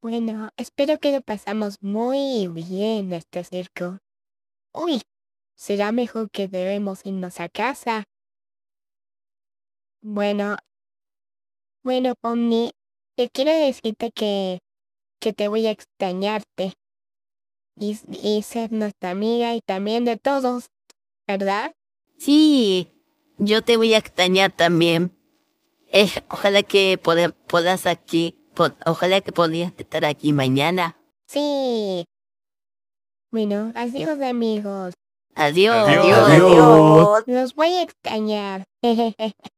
Bueno, espero que lo pasamos muy bien este circo. Uy, será mejor que debemos irnos a casa. Bueno, bueno, Pomni, te quiero decirte que, que te voy a extrañarte. Y, y ser nuestra amiga y también de todos, ¿verdad? Sí, yo te voy a extrañar también. Eh, ojalá que puedas aquí ojalá que podías estar aquí mañana. Sí. Bueno, adiós amigos. Adiós. Adiós. adiós. Los voy a extrañar.